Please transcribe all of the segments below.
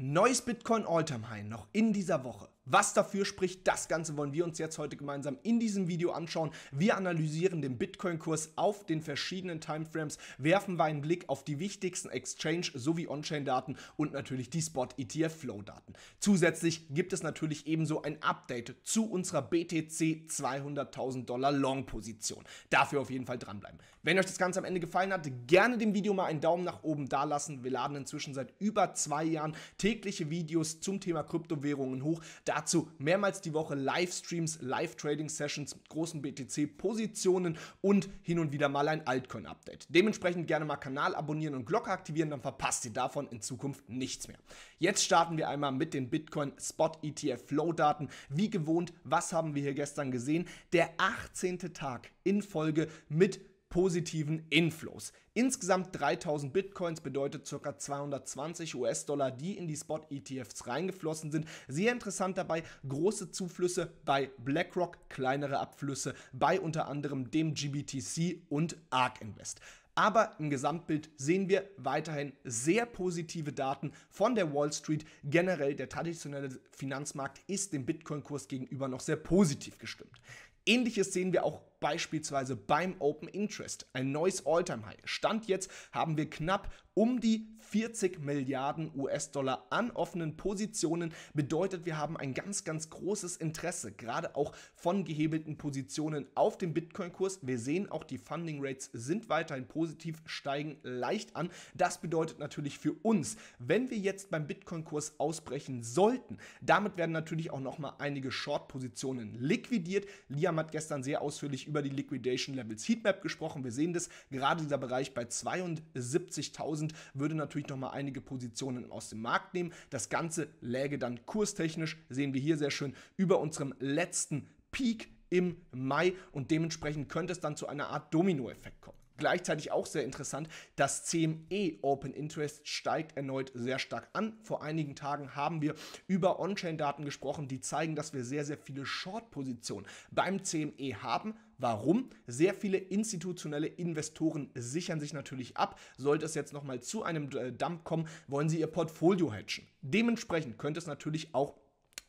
Neues Bitcoin Alltime High noch in dieser Woche. Was dafür spricht, das Ganze wollen wir uns jetzt heute gemeinsam in diesem Video anschauen. Wir analysieren den Bitcoin-Kurs auf den verschiedenen Timeframes, werfen wir einen Blick auf die wichtigsten Exchange- sowie On-Chain-Daten und natürlich die Spot-ETF-Flow-Daten. Zusätzlich gibt es natürlich ebenso ein Update zu unserer BTC 200.000 Dollar Long-Position. Dafür auf jeden Fall dranbleiben. Wenn euch das Ganze am Ende gefallen hat, gerne dem Video mal einen Daumen nach oben da lassen. Wir laden inzwischen seit über zwei Jahren tägliche Videos zum Thema Kryptowährungen hoch. Da Dazu mehrmals die Woche Livestreams, Live-Trading-Sessions mit großen BTC-Positionen und hin und wieder mal ein Altcoin-Update. Dementsprechend gerne mal Kanal abonnieren und Glocke aktivieren, dann verpasst ihr davon in Zukunft nichts mehr. Jetzt starten wir einmal mit den Bitcoin Spot ETF Flow Daten. Wie gewohnt, was haben wir hier gestern gesehen? Der 18. Tag in Folge mit positiven Inflows. Insgesamt 3000 Bitcoins bedeutet ca. 220 US-Dollar, die in die Spot-ETFs reingeflossen sind. Sehr interessant dabei große Zuflüsse bei BlackRock, kleinere Abflüsse bei unter anderem dem GBTC und ARK Invest. Aber im Gesamtbild sehen wir weiterhin sehr positive Daten von der Wall Street. Generell der traditionelle Finanzmarkt ist dem Bitcoin-Kurs gegenüber noch sehr positiv gestimmt. Ähnliches sehen wir auch beispielsweise beim Open Interest. Ein neues all time high Stand jetzt haben wir knapp um die 40 Milliarden US-Dollar an offenen Positionen. Bedeutet, wir haben ein ganz, ganz großes Interesse, gerade auch von gehebelten Positionen auf dem Bitcoin-Kurs. Wir sehen auch, die Funding Rates sind weiterhin positiv, steigen leicht an. Das bedeutet natürlich für uns, wenn wir jetzt beim Bitcoin-Kurs ausbrechen sollten, damit werden natürlich auch nochmal einige Short-Positionen liquidiert. Liam hat gestern sehr ausführlich über die Liquidation Levels Heatmap gesprochen. Wir sehen das, gerade dieser Bereich bei 72.000 würde natürlich nochmal einige Positionen aus dem Markt nehmen. Das Ganze läge dann kurstechnisch, sehen wir hier sehr schön, über unserem letzten Peak im Mai und dementsprechend könnte es dann zu einer Art Dominoeffekt kommen. Gleichzeitig auch sehr interessant, das CME Open Interest steigt erneut sehr stark an. Vor einigen Tagen haben wir über On-Chain-Daten gesprochen, die zeigen, dass wir sehr, sehr viele Short-Positionen beim CME haben. Warum? Sehr viele institutionelle Investoren sichern sich natürlich ab. Sollte es jetzt nochmal zu einem äh, Dump kommen, wollen sie ihr Portfolio hedgen. Dementsprechend könnte es natürlich auch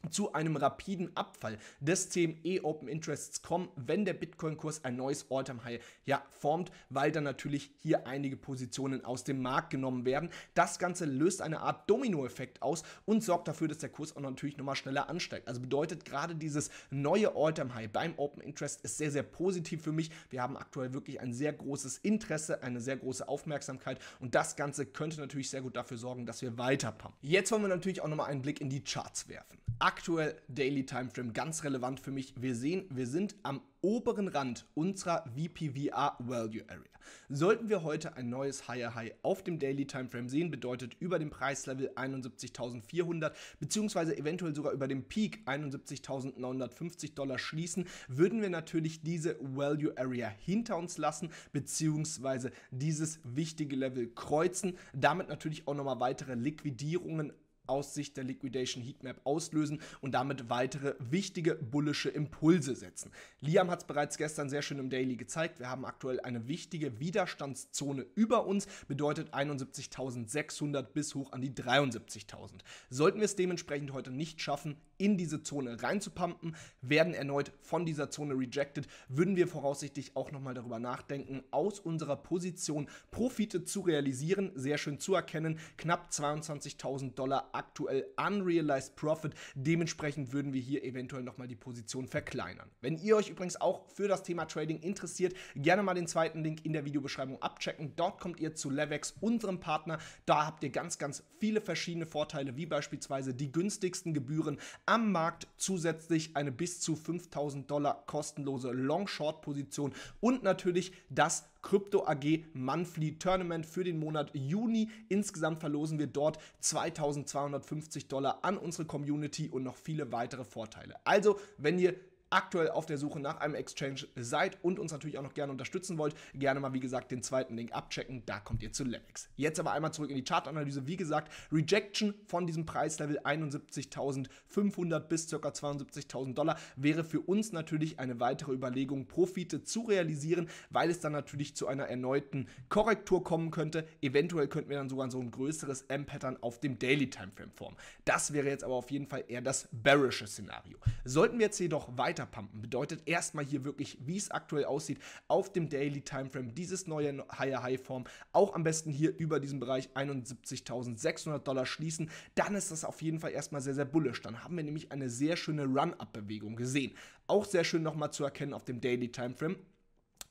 zu einem rapiden Abfall des CME Open Interests kommen, wenn der Bitcoin-Kurs ein neues All-Time-High ja, formt, weil dann natürlich hier einige Positionen aus dem Markt genommen werden. Das Ganze löst eine Art Domino-Effekt aus und sorgt dafür, dass der Kurs auch natürlich nochmal schneller ansteigt. Also bedeutet gerade dieses neue All-Time-High beim Open Interest ist sehr, sehr positiv für mich. Wir haben aktuell wirklich ein sehr großes Interesse, eine sehr große Aufmerksamkeit und das Ganze könnte natürlich sehr gut dafür sorgen, dass wir weiter pumpen. Jetzt wollen wir natürlich auch nochmal einen Blick in die Charts werfen aktuell Daily Timeframe ganz relevant für mich. Wir sehen, wir sind am oberen Rand unserer VPVR Value Area. Sollten wir heute ein neues Higher High auf dem Daily Timeframe sehen, bedeutet über dem Preislevel 71.400 bzw. eventuell sogar über dem Peak 71.950 Dollar schließen, würden wir natürlich diese Value Area hinter uns lassen bzw. dieses wichtige Level kreuzen, damit natürlich auch nochmal weitere Liquidierungen aus Sicht der Liquidation Heatmap auslösen und damit weitere wichtige bullische Impulse setzen. Liam hat es bereits gestern sehr schön im Daily gezeigt. Wir haben aktuell eine wichtige Widerstandszone über uns, bedeutet 71.600 bis hoch an die 73.000. Sollten wir es dementsprechend heute nicht schaffen, in diese Zone reinzupumpen, werden erneut von dieser Zone rejected, würden wir voraussichtlich auch nochmal darüber nachdenken, aus unserer Position Profite zu realisieren, sehr schön zu erkennen, knapp 22.000 Dollar aktuell unrealized Profit, dementsprechend würden wir hier eventuell nochmal die Position verkleinern. Wenn ihr euch übrigens auch für das Thema Trading interessiert, gerne mal den zweiten Link in der Videobeschreibung abchecken, dort kommt ihr zu Levex, unserem Partner, da habt ihr ganz, ganz viele verschiedene Vorteile, wie beispielsweise die günstigsten Gebühren, am Markt zusätzlich eine bis zu 5000 Dollar kostenlose Long-Short-Position und natürlich das Crypto AG Monthly Tournament für den Monat Juni. Insgesamt verlosen wir dort 2250 Dollar an unsere Community und noch viele weitere Vorteile. Also, wenn ihr aktuell auf der Suche nach einem Exchange seid und uns natürlich auch noch gerne unterstützen wollt, gerne mal, wie gesagt, den zweiten Link abchecken. Da kommt ihr zu Lemex. Jetzt aber einmal zurück in die Chartanalyse. Wie gesagt, Rejection von diesem Preislevel 71.500 bis ca. 72.000 Dollar wäre für uns natürlich eine weitere Überlegung, Profite zu realisieren, weil es dann natürlich zu einer erneuten Korrektur kommen könnte. Eventuell könnten wir dann sogar so ein größeres M-Pattern auf dem Daily Timeframe formen. Das wäre jetzt aber auf jeden Fall eher das bearische Szenario. Sollten wir jetzt jedoch weiter pumpen. Bedeutet erstmal hier wirklich, wie es aktuell aussieht, auf dem Daily Timeframe dieses neue Higher High Form, auch am besten hier über diesen Bereich 71.600 Dollar schließen, dann ist das auf jeden Fall erstmal sehr, sehr bullisch. Dann haben wir nämlich eine sehr schöne Run-Up-Bewegung gesehen. Auch sehr schön nochmal zu erkennen auf dem Daily Timeframe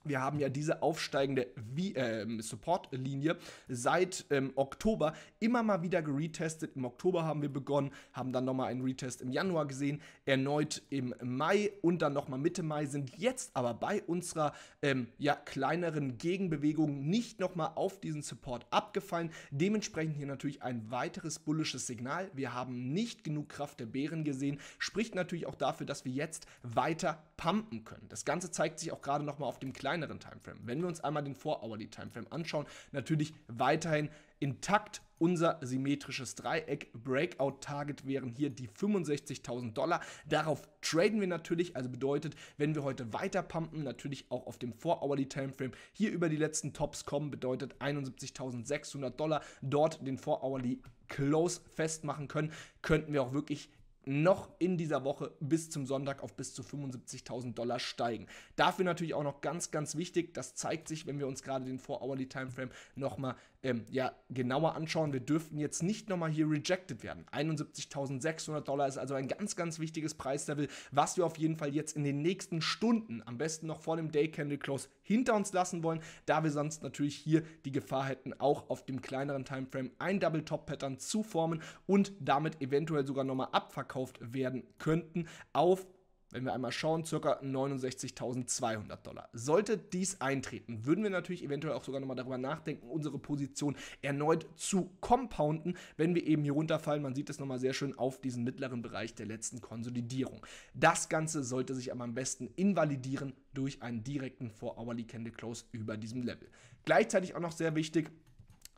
wir haben ja diese aufsteigende äh, Support-Linie seit ähm, Oktober immer mal wieder geretestet. Im Oktober haben wir begonnen, haben dann nochmal einen Retest im Januar gesehen, erneut im Mai und dann nochmal Mitte Mai sind jetzt aber bei unserer ähm, ja, kleineren Gegenbewegung nicht nochmal auf diesen Support abgefallen. Dementsprechend hier natürlich ein weiteres bullisches Signal. Wir haben nicht genug Kraft der Bären gesehen, spricht natürlich auch dafür, dass wir jetzt weiter pumpen können. Das Ganze zeigt sich auch gerade nochmal auf dem kleinen kleineren Timeframe. Wenn wir uns einmal den 4-Hourly Timeframe anschauen, natürlich weiterhin intakt unser symmetrisches Dreieck. Breakout-Target wären hier die 65.000 Dollar. Darauf traden wir natürlich, also bedeutet, wenn wir heute weiter pumpen, natürlich auch auf dem 4-Hourly Timeframe hier über die letzten Tops kommen, bedeutet 71.600 Dollar, dort den 4-Hourly Close festmachen können, könnten wir auch wirklich noch in dieser Woche bis zum Sonntag auf bis zu 75.000 Dollar steigen. Dafür natürlich auch noch ganz, ganz wichtig, das zeigt sich, wenn wir uns gerade den 4-Hourly-Timeframe nochmal ähm, ja, genauer anschauen. Wir dürften jetzt nicht nochmal hier rejected werden. 71.600 Dollar ist also ein ganz, ganz wichtiges Preislevel, was wir auf jeden Fall jetzt in den nächsten Stunden, am besten noch vor dem Day Candle Close, hinter uns lassen wollen, da wir sonst natürlich hier die Gefahr hätten, auch auf dem kleineren Timeframe ein Double Top Pattern zu formen und damit eventuell sogar nochmal abverkauft werden könnten auf wenn wir einmal schauen, ca. 69.200 Dollar. Sollte dies eintreten, würden wir natürlich eventuell auch sogar nochmal darüber nachdenken, unsere Position erneut zu compounden, wenn wir eben hier runterfallen. Man sieht das nochmal sehr schön auf diesen mittleren Bereich der letzten Konsolidierung. Das Ganze sollte sich aber am besten invalidieren durch einen direkten 4-Hourly Candle Close über diesem Level. Gleichzeitig auch noch sehr wichtig,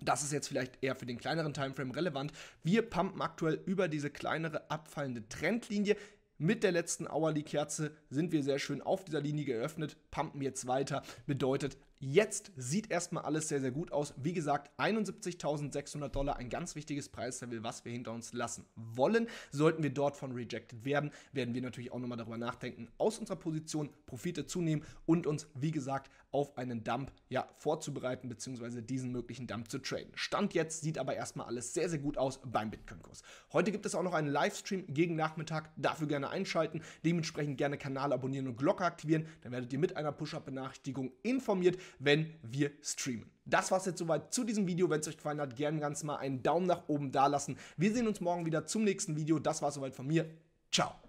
das ist jetzt vielleicht eher für den kleineren Timeframe relevant. Wir pumpen aktuell über diese kleinere abfallende Trendlinie. Mit der letzten Hourly-Kerze sind wir sehr schön auf dieser Linie geöffnet, pumpen jetzt weiter, bedeutet Jetzt sieht erstmal alles sehr, sehr gut aus. Wie gesagt, 71.600 Dollar, ein ganz wichtiges Preislevel, was wir hinter uns lassen wollen. Sollten wir dort von rejected werden, werden wir natürlich auch nochmal darüber nachdenken, aus unserer Position Profite zu nehmen und uns, wie gesagt, auf einen Dump ja, vorzubereiten, beziehungsweise diesen möglichen Dump zu traden. Stand jetzt sieht aber erstmal alles sehr, sehr gut aus beim Bitcoin-Kurs. Heute gibt es auch noch einen Livestream gegen Nachmittag, dafür gerne einschalten, dementsprechend gerne Kanal abonnieren und Glocke aktivieren, dann werdet ihr mit einer Push-Up-Benachrichtigung informiert wenn wir streamen. Das war es jetzt soweit zu diesem Video. Wenn es euch gefallen hat, gerne ganz mal einen Daumen nach oben da lassen. Wir sehen uns morgen wieder zum nächsten Video. Das war es soweit von mir. Ciao.